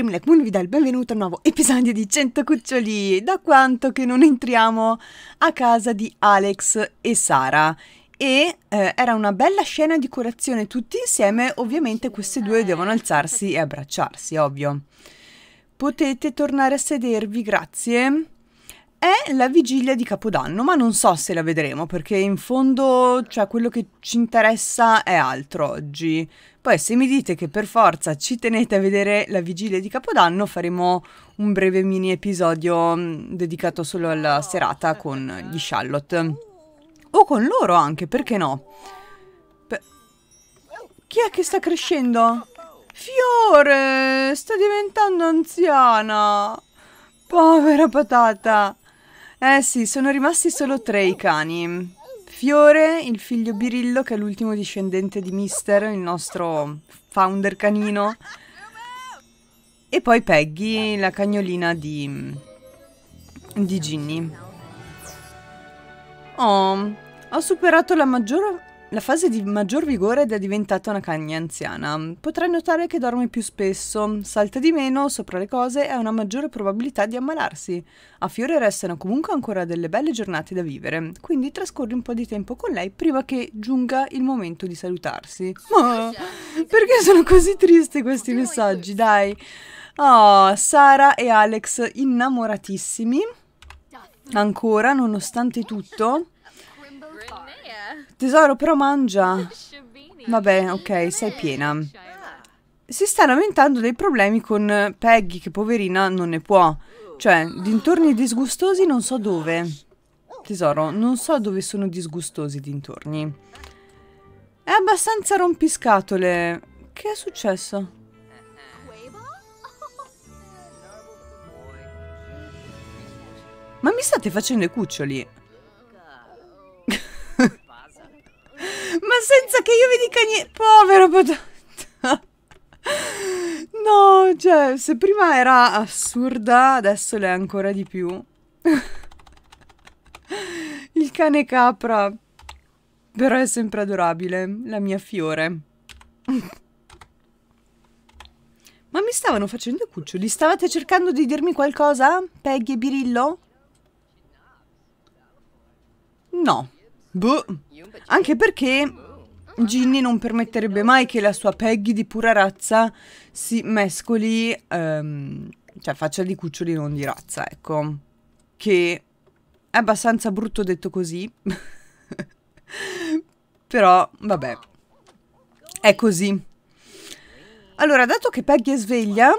Dreamlike Moon vi dà il benvenuto a un nuovo episodio di 100 cuccioli. Da quanto che non entriamo a casa di Alex e Sara. E eh, era una bella scena di colazione tutti insieme, ovviamente queste due devono alzarsi e abbracciarsi, ovvio. Potete tornare a sedervi, grazie. È la vigilia di Capodanno, ma non so se la vedremo perché in fondo cioè, quello che ci interessa è altro oggi. Poi se mi dite che per forza ci tenete a vedere la vigilia di Capodanno faremo un breve mini episodio mm, dedicato solo alla serata con eh. gli Charlotte. O con loro anche, perché no? Pe Chi è che sta crescendo? Fiore! Sta diventando anziana! Povera patata! Eh sì, sono rimasti solo tre i cani. Fiore, il figlio birillo, che è l'ultimo discendente di Mister, il nostro founder canino. E poi Peggy, la cagnolina di, di Ginny. Oh, ho superato la maggior la fase di maggior vigore ed è diventata una cagna anziana. Potrai notare che dorme più spesso, salta di meno sopra le cose e ha una maggiore probabilità di ammalarsi. A Fiore restano comunque ancora delle belle giornate da vivere, quindi trascorri un po' di tempo con lei prima che giunga il momento di salutarsi. Ma perché sono così tristi questi messaggi, dai? Oh, Sara e Alex innamoratissimi. Ancora, nonostante tutto. Tesoro, però mangia. Vabbè, ok, sei piena. Si stanno lamentando dei problemi con Peggy, che poverina non ne può. Cioè, dintorni disgustosi non so dove. Tesoro, non so dove sono disgustosi i dintorni. È abbastanza rompiscatole. Che è successo? Eh, eh. Ma mi state facendo i cuccioli? Ma senza che io vi dica niente. Povero patata. No, cioè, se prima era assurda, adesso l'è ancora di più. Il cane capra. Però è sempre adorabile, la mia fiore. Ma mi stavano facendo i cuccioli. Stavate cercando di dirmi qualcosa, Peggy e Birillo? No. Boh, anche perché Ginny non permetterebbe mai che la sua Peggy di pura razza si mescoli, ehm, cioè faccia di cuccioli non di razza, ecco. Che è abbastanza brutto detto così, però vabbè, è così. Allora, dato che Peggy è sveglia...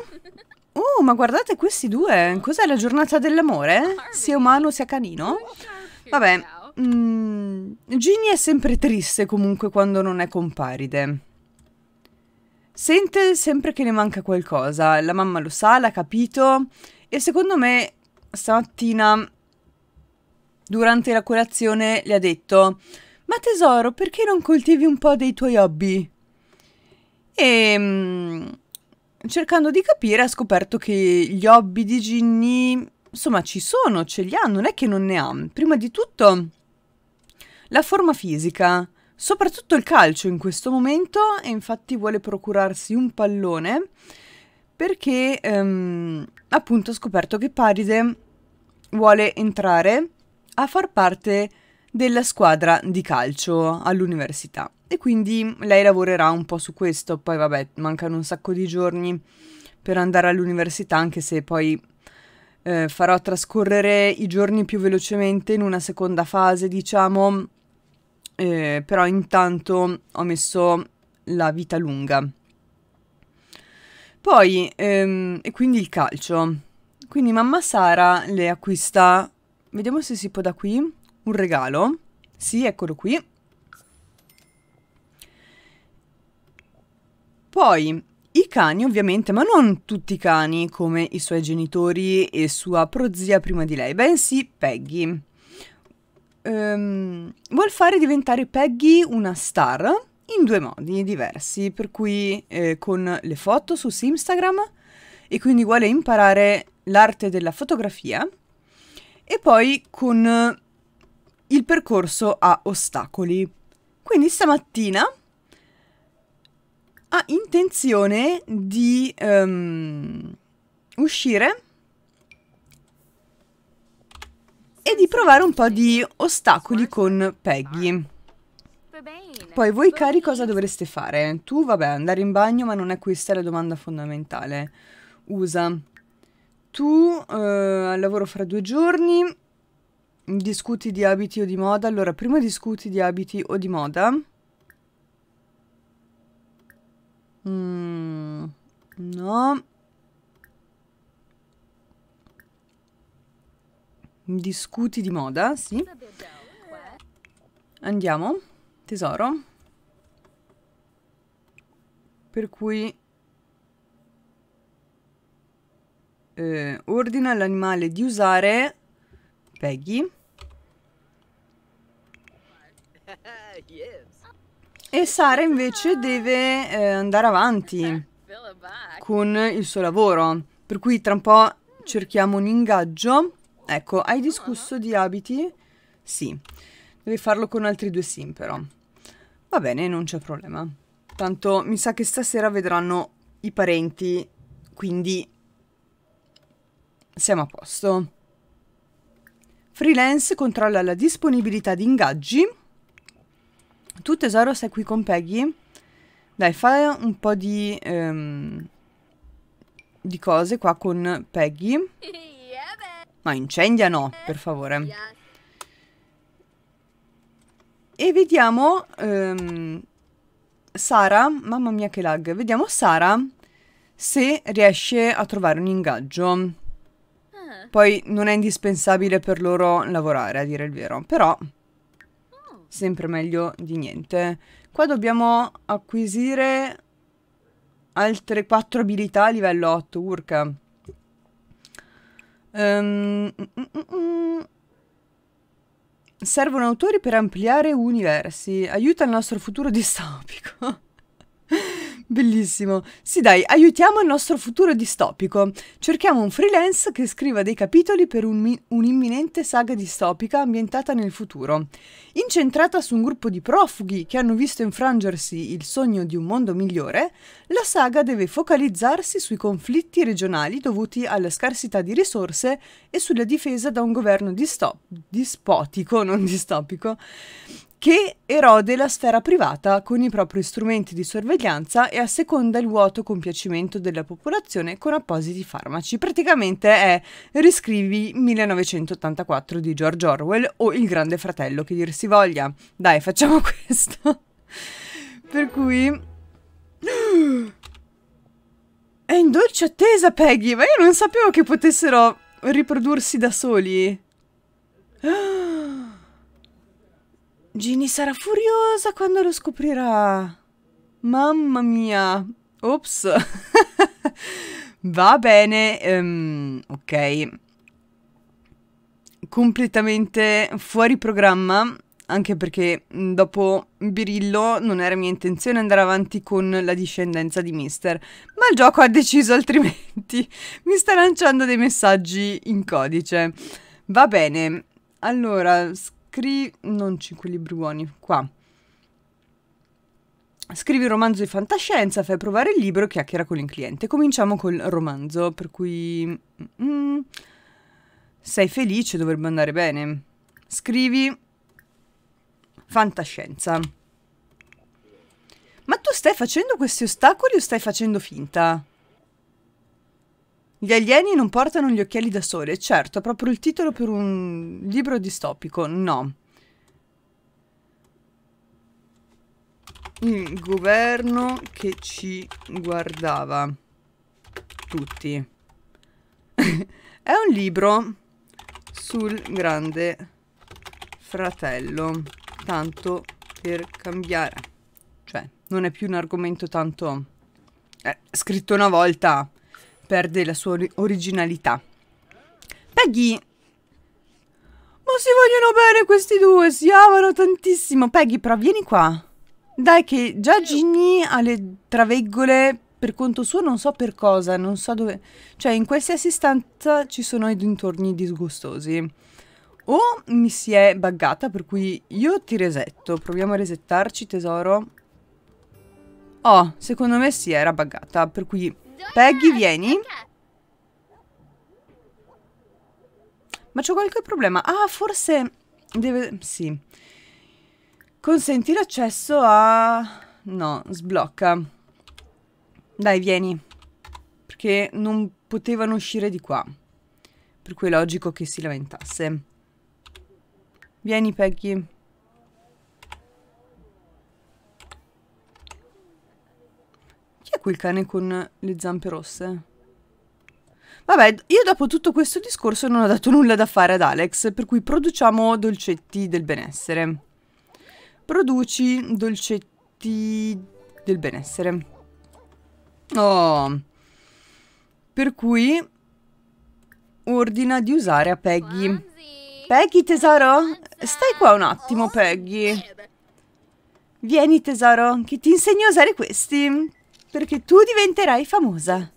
Oh, ma guardate questi due! Cos'è la giornata dell'amore? Sia umano sia canino? Vabbè, Mm, Ginny è sempre triste comunque quando non è comparide. Sente sempre che ne manca qualcosa, la mamma lo sa, l'ha capito e secondo me stamattina durante la colazione le ha detto ma tesoro perché non coltivi un po' dei tuoi hobby? E mm, cercando di capire ha scoperto che gli hobby di Ginny insomma ci sono, ce li ha, non è che non ne ha. Prima di tutto la forma fisica, soprattutto il calcio in questo momento, e infatti vuole procurarsi un pallone perché ehm, appunto ha scoperto che Paride vuole entrare a far parte della squadra di calcio all'università e quindi lei lavorerà un po' su questo, poi vabbè mancano un sacco di giorni per andare all'università anche se poi eh, farò trascorrere i giorni più velocemente in una seconda fase diciamo eh, però intanto ho messo la vita lunga. Poi, ehm, e quindi il calcio. Quindi mamma Sara le acquista, vediamo se si può da qui, un regalo. Sì, eccolo qui. Poi, i cani ovviamente, ma non tutti i cani come i suoi genitori e sua prozia prima di lei, bensì Peggy um, vuol fare diventare Peggy una star in due modi diversi, per cui eh, con le foto su Instagram e quindi vuole imparare l'arte della fotografia e poi con il percorso a ostacoli. Quindi stamattina ha intenzione di um, uscire e di provare un po' di ostacoli con Peggy. Poi voi cari cosa dovreste fare? Tu vabbè andare in bagno ma non è questa la domanda fondamentale. Usa. Tu eh, lavoro fra due giorni, discuti di abiti o di moda. Allora prima discuti di abiti o di moda. Mm, no. Discuti di moda, sì. Andiamo, tesoro. Per cui... Eh, ordina l'animale di usare Peggy. E Sara invece deve eh, andare avanti con il suo lavoro. Per cui tra un po' cerchiamo un ingaggio Ecco, hai discusso di abiti? Sì. Devi farlo con altri due sim, però. Va bene, non c'è problema. Tanto mi sa che stasera vedranno i parenti, quindi siamo a posto. Freelance controlla la disponibilità di ingaggi. Tu tesoro sei qui con Peggy? Dai, fai un po' di, ehm, di cose qua con Peggy. Ma incendia no, per favore. E vediamo... Ehm, Sara, mamma mia che lag, vediamo Sara se riesce a trovare un ingaggio. Ah. Poi non è indispensabile per loro lavorare, a dire il vero, però sempre meglio di niente. Qua dobbiamo acquisire altre 4 abilità a livello 8, urca. Ehm, servono autori per ampliare universi. Aiuta il nostro futuro distopico. Bellissimo. Sì, dai, aiutiamo il nostro futuro distopico. Cerchiamo un freelance che scriva dei capitoli per un'imminente saga distopica ambientata nel futuro, incentrata su un gruppo di profughi che hanno visto infrangersi il sogno di un mondo migliore. La saga deve focalizzarsi sui conflitti regionali dovuti alla scarsità di risorse e sulla difesa da un governo dispotico, non distopico che erode la sfera privata con i propri strumenti di sorveglianza e asseconda il vuoto compiacimento della popolazione con appositi farmaci. Praticamente è Riscrivi 1984 di George Orwell o Il Grande Fratello, che dir si voglia. Dai, facciamo questo. per cui... È in dolce attesa, Peggy, ma io non sapevo che potessero riprodursi da soli. Ah! Ginny sarà furiosa quando lo scoprirà. Mamma mia. Ops. Va bene. Um, ok. Completamente fuori programma. Anche perché mm, dopo Birillo non era mia intenzione andare avanti con la discendenza di Mister. Ma il gioco ha deciso altrimenti. Mi sta lanciando dei messaggi in codice. Va bene. Allora, scriviamo Scrivi... non 5 libri buoni, qua. Scrivi un romanzo di fantascienza, fai provare il libro e chiacchiera con il cliente. Cominciamo col romanzo, per cui... Mm, sei felice, dovrebbe andare bene. Scrivi... Fantascienza. Ma tu stai facendo questi ostacoli o stai facendo finta? Gli alieni non portano gli occhiali da sole, certo, proprio il titolo per un libro distopico, no. Il governo che ci guardava. Tutti. È un libro sul grande fratello, tanto per cambiare. Cioè, non è più un argomento tanto... Eh, scritto una volta perde la sua originalità. Peggy... Ma si vogliono bene questi due, si amano tantissimo. Peggy, però vieni qua. Dai che già Ginny ha le traveggole per conto suo, non so per cosa, non so dove... Cioè, in qualsiasi stanza ci sono i dintorni disgustosi. O mi si è buggata, per cui io ti resetto. Proviamo a resettarci, tesoro. Oh, secondo me si era buggata, per cui... Peggy, vieni. Ma c'è qualche problema. Ah, forse... Deve... Sì. Consenti l'accesso a... No, sblocca. Dai, vieni. Perché non potevano uscire di qua. Per cui è logico che si lamentasse. Vieni, Peggy. Cos'è quel cane con le zampe rosse? Vabbè, io dopo tutto questo discorso non ho dato nulla da fare ad Alex, per cui produciamo dolcetti del benessere. Produci dolcetti del benessere. Oh. Per cui ordina di usare a Peggy. Peggy tesoro? Stai qua un attimo Peggy. Vieni tesoro, che ti insegno a usare questi perché tu diventerai famosa.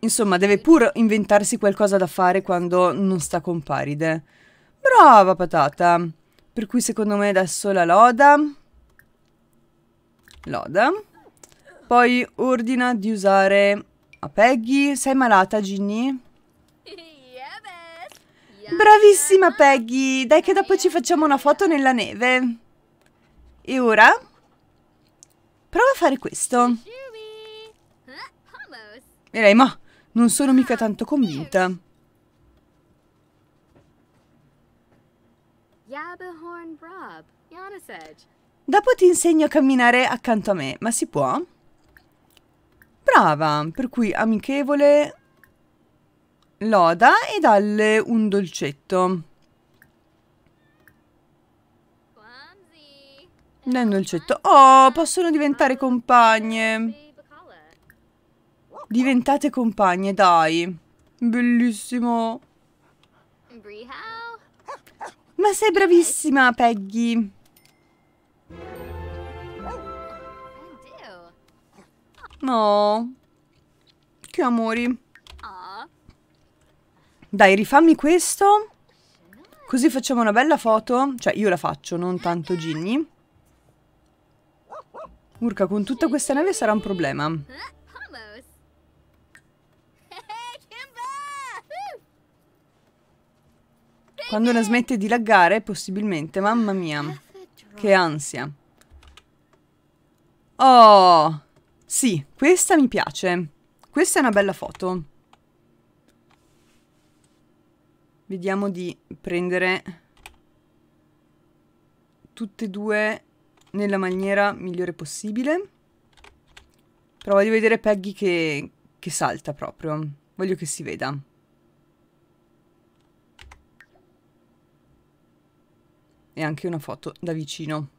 Insomma, deve pur inventarsi qualcosa da fare quando non sta con Paride. Brava patata. Per cui secondo me adesso la loda. Loda. Poi ordina di usare a Peggy. Sei malata, Ginny? Bravissima Peggy! Dai che dopo ci facciamo una foto nella neve. E ora? Prova a fare questo. Direi, ma non sono mica tanto convinta. Dopo ti insegno a camminare accanto a me, ma si può? Brava, per cui amichevole, loda e dalle un dolcetto. Dai un dolcetto. Oh, possono diventare compagne. Diventate compagne, dai. Bellissimo. Ma sei bravissima, Peggy. No. Che amori. Dai, rifammi questo. Così facciamo una bella foto. Cioè, io la faccio, non tanto Ginny. Urca, con tutta questa neve sarà un problema. Quando la smette di laggare, possibilmente, mamma mia. Che ansia. Oh, sì, questa mi piace. Questa è una bella foto. Vediamo di prendere tutte e due nella maniera migliore possibile. Però voglio vedere Peggy che, che salta proprio. Voglio che si veda. E anche una foto da vicino.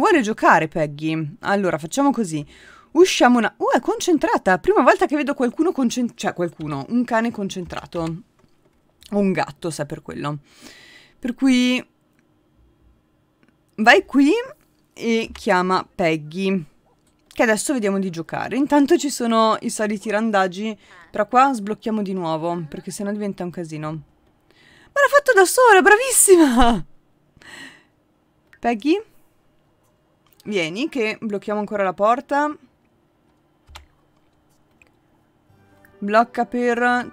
vuole giocare, Peggy. Allora, facciamo così. Usciamo una... Uh, è concentrata! Prima volta che vedo qualcuno concentrato... Cioè, qualcuno. Un cane concentrato. O un gatto, sai, per quello. Per cui... Vai qui e chiama Peggy. Che adesso vediamo di giocare. Intanto ci sono i soliti randaggi. Però qua sblocchiamo di nuovo. Perché sennò diventa un casino. Ma l'ha fatto da sola, bravissima! Peggy? Vieni, che blocchiamo ancora la porta. Blocca per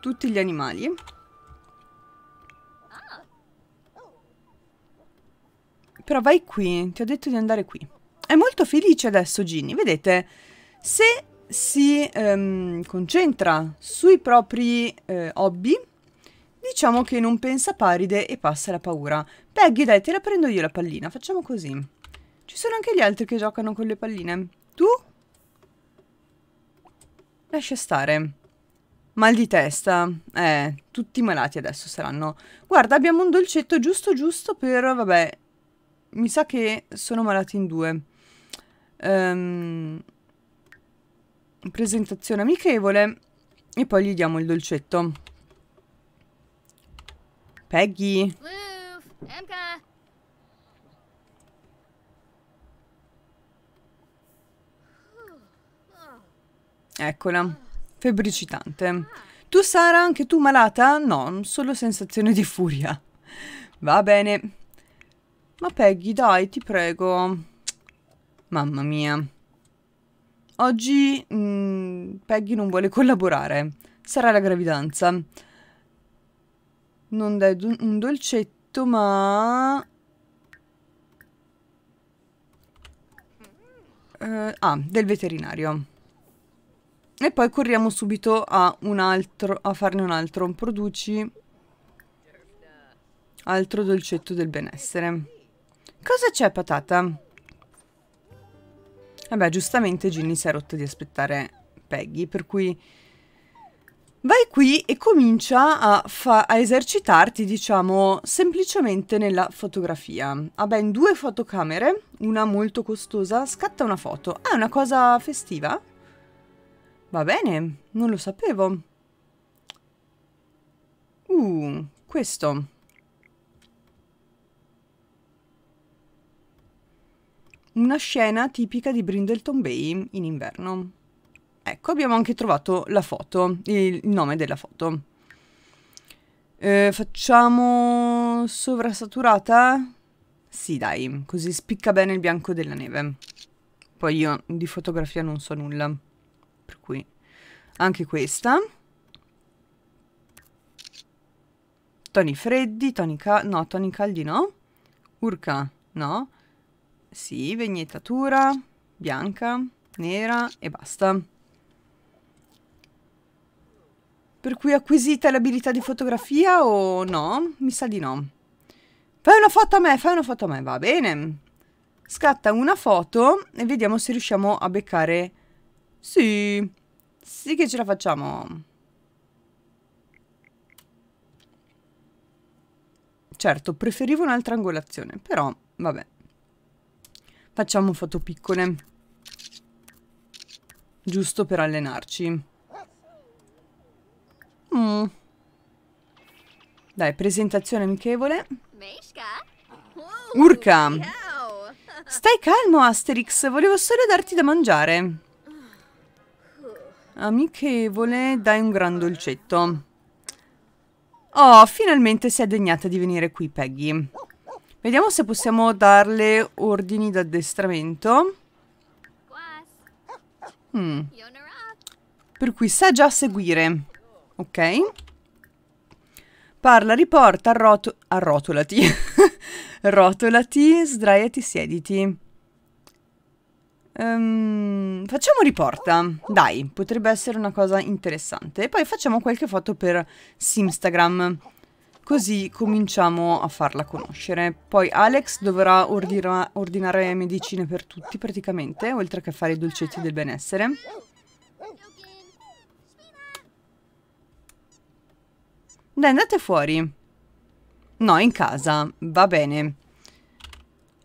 tutti gli animali. Però vai qui, ti ho detto di andare qui. È molto felice adesso Ginny, vedete? Se si ehm, concentra sui propri eh, hobby, diciamo che non pensa paride e passa la paura. Peggy, dai, te la prendo io la pallina, facciamo così. Ci sono anche gli altri che giocano con le palline. Tu? Lascia stare. Mal di testa. Eh, tutti malati adesso saranno. Guarda, abbiamo un dolcetto giusto giusto per... Vabbè, mi sa che sono malati in due. Ehm... presentazione amichevole. E poi gli diamo il dolcetto. Peggy. Luf, Eccola, febbricitante. Tu Sara, anche tu malata? No, solo sensazione di furia. Va bene. Ma Peggy, dai, ti prego. Mamma mia. Oggi mh, mm, Peggy non vuole collaborare. Sarà la gravidanza. Non dai un dolcetto, ma... Uh, ah, del veterinario. E poi corriamo subito a un altro, a farne un altro. Produci altro dolcetto del benessere. Cosa c'è, patata? Vabbè, giustamente Ginny si è rotta di aspettare Peggy, per cui vai qui e comincia a, a esercitarti, diciamo, semplicemente nella fotografia. Ha ben due fotocamere, una molto costosa, scatta una foto. Ah, è una cosa festiva? Va bene, non lo sapevo. Uh, questo. Una scena tipica di Brindleton Bay in inverno. Ecco, abbiamo anche trovato la foto, il nome della foto. Eh, facciamo sovrasaturata? Sì, dai, così spicca bene il bianco della neve. Poi io di fotografia non so nulla per cui anche questa. Toni freddi, toni caldi, no, toni caldi no. Urca, no. Sì, vignettatura, bianca, nera e basta. Per cui acquisita l'abilità di fotografia o no? Mi sa di no. Fai una foto a me, fai una foto a me, va bene. Scatta una foto e vediamo se riusciamo a beccare sì, sì che ce la facciamo. Certo, preferivo un'altra angolazione, però vabbè. Facciamo foto piccole. Giusto per allenarci. Mm. Dai, presentazione amichevole. Urca! Stai calmo, Asterix, volevo solo darti da mangiare. Amichevole, dai un gran dolcetto. Oh, finalmente si è degnata di venire qui, Peggy. Vediamo se possiamo darle ordini d'addestramento. Hmm. Per cui sa già seguire. Ok. Parla, riporta, arroto arrotolati. rotolati, sdraiati, siediti. Um, facciamo riporta, dai, potrebbe essere una cosa interessante. E poi facciamo qualche foto per Instagram, così cominciamo a farla conoscere. Poi Alex dovrà ordira, ordinare medicine per tutti praticamente, oltre che fare i dolcetti del benessere. Dai, andate fuori. No, in casa, va bene.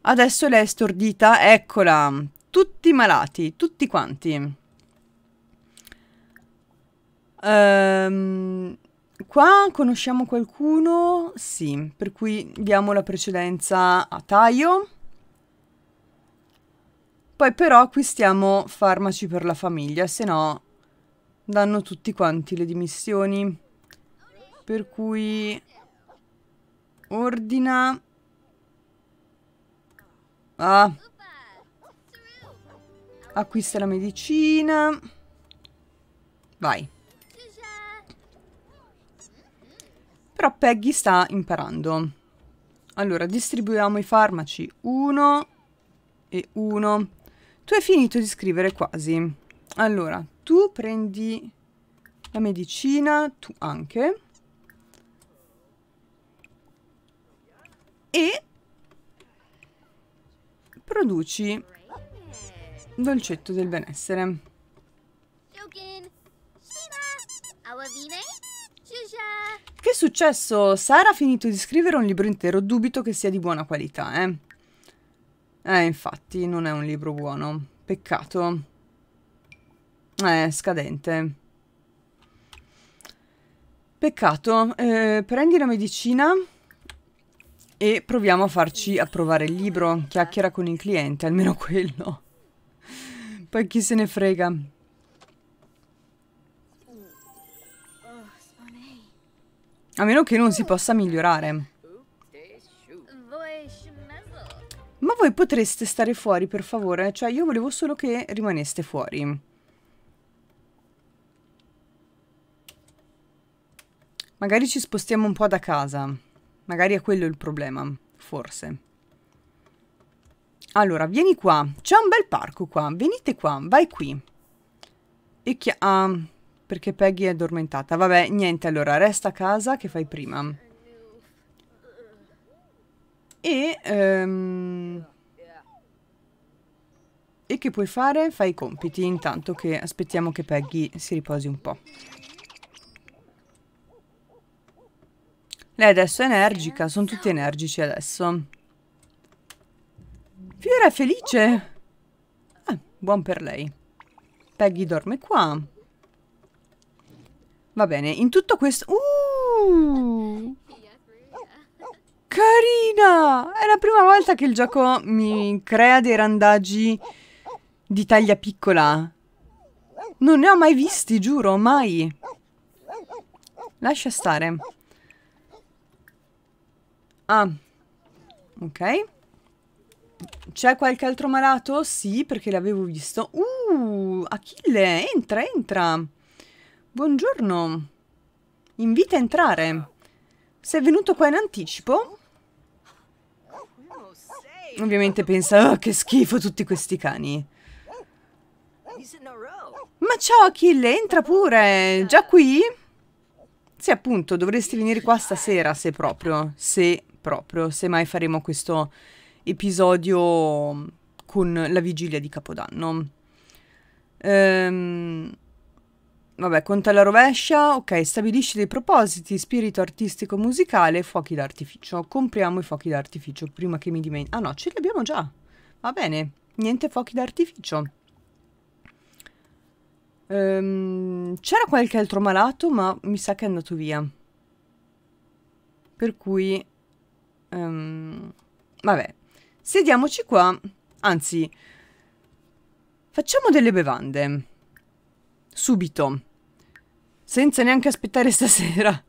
Adesso lei è stordita, eccola, tutti malati, tutti quanti. Ehm, qua conosciamo qualcuno? Sì, per cui diamo la precedenza a Taio. Poi però acquistiamo farmaci per la famiglia, se no danno tutti quanti le dimissioni. Per cui ordina... Ah, Acquista la medicina. Vai. Però Peggy sta imparando. Allora, distribuiamo i farmaci. Uno e uno. Tu hai finito di scrivere quasi. Allora, tu prendi la medicina, tu anche. E produci Dolcetto del benessere. Che è successo? Sara ha finito di scrivere un libro intero, dubito che sia di buona qualità, eh. Eh, infatti, non è un libro buono. Peccato. Eh, scadente. Peccato. Eh, prendi la medicina e proviamo a farci approvare il libro. Chiacchiera con il cliente, almeno quello. Poi chi se ne frega. A meno che non si possa migliorare. Ma voi potreste stare fuori, per favore? Cioè, io volevo solo che rimaneste fuori. Magari ci spostiamo un po' da casa. Magari è quello il problema, forse. Allora, vieni qua. C'è un bel parco qua. Venite qua, vai qui. E chi... Ah, perché Peggy è addormentata. Vabbè, niente, allora, resta a casa che fai prima. E... Ehm... E che puoi fare? Fai i compiti intanto che aspettiamo che Peggy si riposi un po'. Lei adesso è energica, sono tutti energici adesso è felice. Eh, buon per lei. Peggy dorme qua. Va bene, in tutto questo... Uh! Carina! È la prima volta che il gioco mi crea dei randaggi di taglia piccola. Non ne ho mai visti, giuro, mai. Lascia stare. Ah, ok. C'è qualche altro malato? Sì, perché l'avevo visto. Uh, Achille, entra, entra. Buongiorno. Invita a entrare. Sei venuto qua in anticipo? Ovviamente pensa, oh, che schifo tutti questi cani. Ma ciao Achille, entra pure. Già qui? Sì, appunto, dovresti venire qua stasera, se proprio. Se proprio, se mai faremo questo episodio con la vigilia di Capodanno. Ehm, vabbè, conta la rovescia, ok, stabilisci dei propositi, spirito artistico musicale, fuochi d'artificio. Compriamo i fuochi d'artificio prima che mi dimentichi. Ah no, ce li abbiamo già. Va bene, niente fuochi d'artificio. Ehm, c'era qualche altro malato, ma mi sa che è andato via. Per cui... Um, vabbè, Sediamoci qua. Anzi, facciamo delle bevande. Subito. Senza neanche aspettare stasera.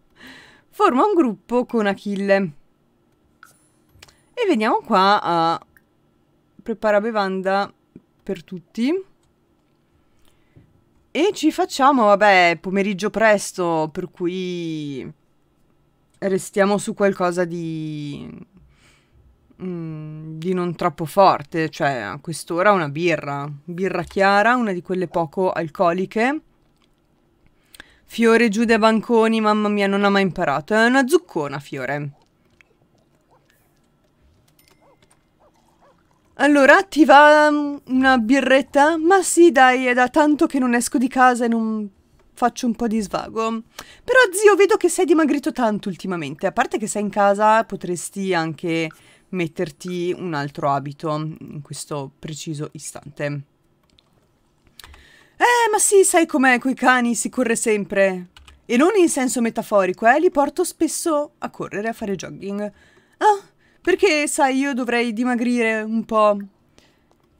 Forma un gruppo con Achille. E veniamo qua a... preparare bevanda per tutti. E ci facciamo, vabbè, pomeriggio presto, per cui... Restiamo su qualcosa di Mm, di non troppo forte, cioè a quest'ora una birra, birra chiara, una di quelle poco alcoliche. Fiore giù dai banconi, mamma mia, non ha mai imparato. È una zuccona, Fiore. Allora, ti va mm, una birretta? Ma sì, dai, è da tanto che non esco di casa e non faccio un po' di svago. Però, zio, vedo che sei dimagrito tanto ultimamente. A parte che sei in casa, potresti anche metterti un altro abito in questo preciso istante. Eh, ma sì, sai com'è, coi cani si corre sempre. E non in senso metaforico, eh, li porto spesso a correre, a fare jogging. Ah, perché, sai, io dovrei dimagrire un po'.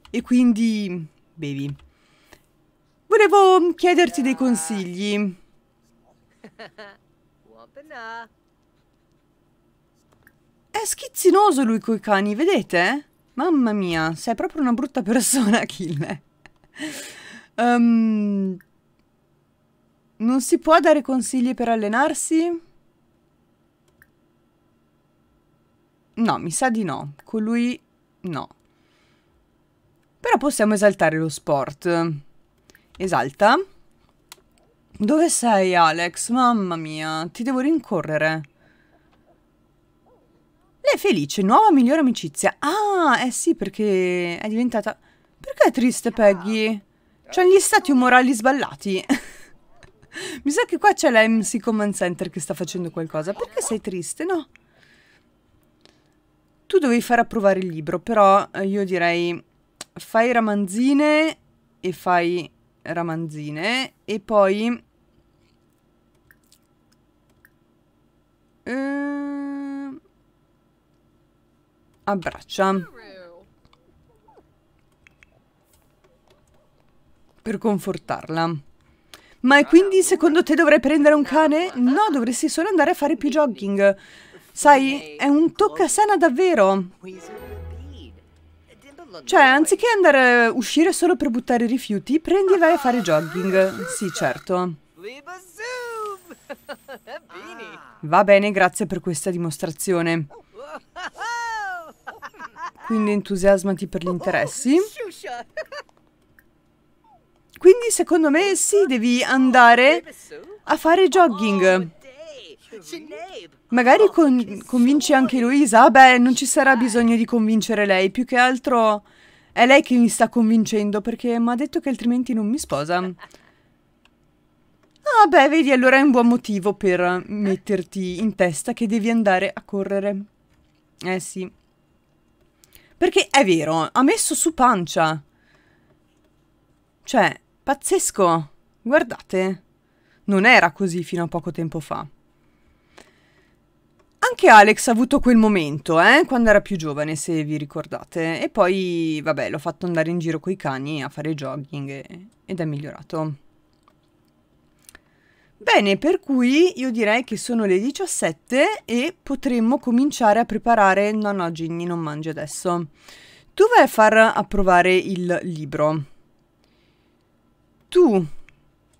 E quindi... bevi. Volevo chiederti dei consigli. È schizzinoso lui coi cani, vedete? Mamma mia, sei proprio una brutta persona, Kill. um, ehm, non si può dare consigli per allenarsi? No, mi sa di no. Con lui no. Però possiamo esaltare lo sport. Esalta. Dove sei, Alex? Mamma mia, ti devo rincorrere. Lei è felice, nuova migliore amicizia. Ah, eh sì, perché è diventata... Perché è triste Peggy? C'ha cioè, gli stati umorali sballati. Mi sa che qua c'è la MC Command Center che sta facendo qualcosa. Perché sei triste, no? Tu dovevi far approvare il libro, però eh, io direi fai ramanzine e fai ramanzine e poi... Eh abbraccia. Per confortarla. Ma e quindi secondo te dovrei prendere un cane? No, dovresti solo andare a fare più jogging. Sai, è un toccasana davvero. Cioè, anziché andare a uscire solo per buttare i rifiuti, prendi e vai a fare jogging. Sì, certo. Va bene, grazie per questa dimostrazione. Quindi entusiasmati per gli oh, oh, interessi. Oh, quindi secondo me sì, devi andare a fare jogging. Magari con convinci anche Luisa. Ah beh, non ci sarà bisogno di convincere lei. Più che altro è lei che mi sta convincendo perché mi ha detto che altrimenti non mi sposa. Ah beh, vedi, allora è un buon motivo per metterti in testa che devi andare a correre. Eh sì. Perché è vero, ha messo su pancia. Cioè, pazzesco. Guardate. Non era così fino a poco tempo fa. Anche Alex ha avuto quel momento, eh, quando era più giovane, se vi ricordate. E poi, vabbè, l'ho fatto andare in giro coi cani a fare jogging ed è migliorato. Bene, per cui io direi che sono le 17 e potremmo cominciare a preparare... No, no, Ginny non mangi adesso. Tu vai a far approvare il libro. Tu,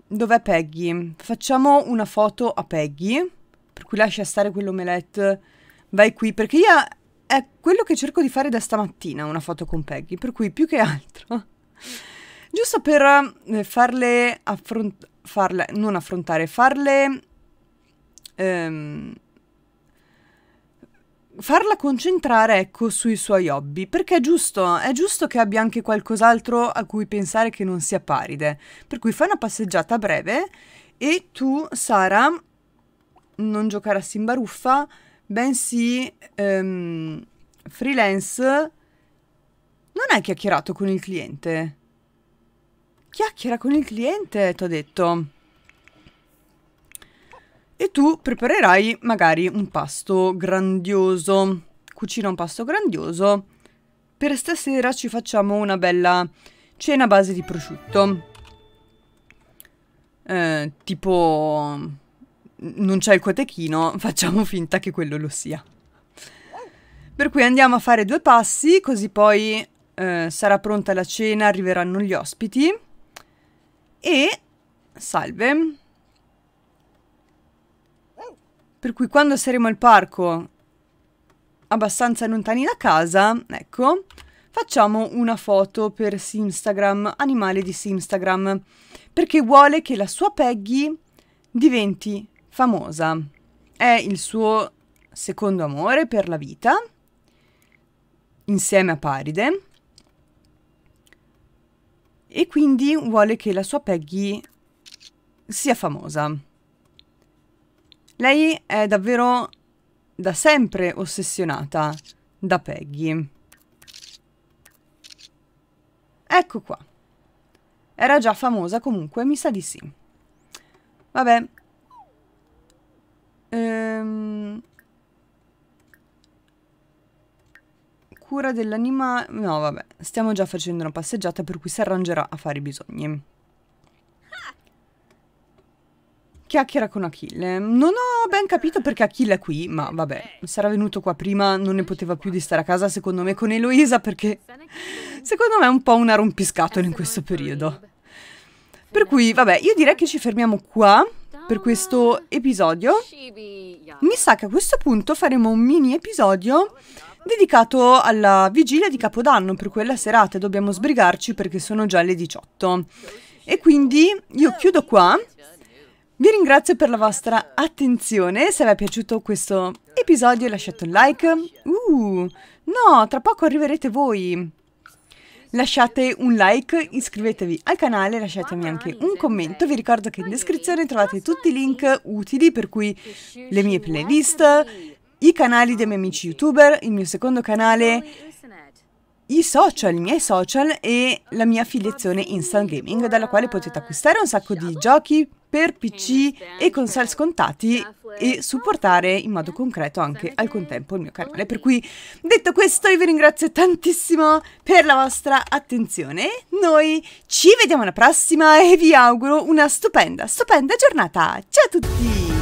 dov'è Peggy? Facciamo una foto a Peggy, per cui lascia stare quell'omelette. Vai qui, perché io è quello che cerco di fare da stamattina, una foto con Peggy, per cui più che altro... Giusto per eh, farle affrontare farle, non affrontare, farle... Ehm, farla concentrare ecco sui suoi hobby, perché è giusto, è giusto che abbia anche qualcos'altro a cui pensare che non sia paride. Per cui fai una passeggiata breve e tu, Sara, non giocare a Simbaruffa, bensì um, freelance. Non hai chiacchierato con il cliente chiacchiera con il cliente, ti ho detto. E tu preparerai magari un pasto grandioso. Cucina un pasto grandioso. Per stasera ci facciamo una bella cena a base di prosciutto. Eh, tipo... Non c'è il cotechino, facciamo finta che quello lo sia. Per cui andiamo a fare due passi, così poi eh, sarà pronta la cena, arriveranno gli ospiti e salve. Per cui quando saremo al parco abbastanza lontani da casa, ecco, facciamo una foto per Simstagram, animale di Simstagram, perché vuole che la sua Peggy diventi famosa. È il suo secondo amore per la vita, insieme a Paride e quindi vuole che la sua Peggy sia famosa. Lei è davvero da sempre ossessionata da Peggy. Ecco qua. Era già famosa comunque, mi sa di sì. Vabbè, cura dell'animale... No, vabbè, stiamo già facendo una passeggiata per cui si arrangerà a fare i bisogni. Chiacchiera con Achille. Non ho ben capito perché Achille è qui, ma vabbè, sarà venuto qua prima, non ne poteva più di stare a casa secondo me con Eloisa perché secondo me è un po' una rompiscatola in questo periodo. Per cui, vabbè, io direi che ci fermiamo qua per questo episodio. Mi sa che a questo punto faremo un mini episodio dedicato alla vigilia di Capodanno per quella serata. Dobbiamo sbrigarci perché sono già le 18. E quindi io chiudo qua. Vi ringrazio per la vostra attenzione. Se vi è piaciuto questo episodio lasciate un like. Uh, no, tra poco arriverete voi. Lasciate un like, iscrivetevi al canale, lasciatemi anche un commento. Vi ricordo che in descrizione trovate tutti i link utili per cui le mie playlist, i canali dei miei amici youtuber, il mio secondo canale, i social, i miei social e la mia affiliazione Instant Gaming, dalla quale potete acquistare un sacco di giochi per PC e console scontati e supportare in modo concreto anche al contempo il mio canale. Per cui, detto questo, io vi ringrazio tantissimo per la vostra attenzione. Noi ci vediamo alla prossima e vi auguro una stupenda, stupenda giornata. Ciao a tutti!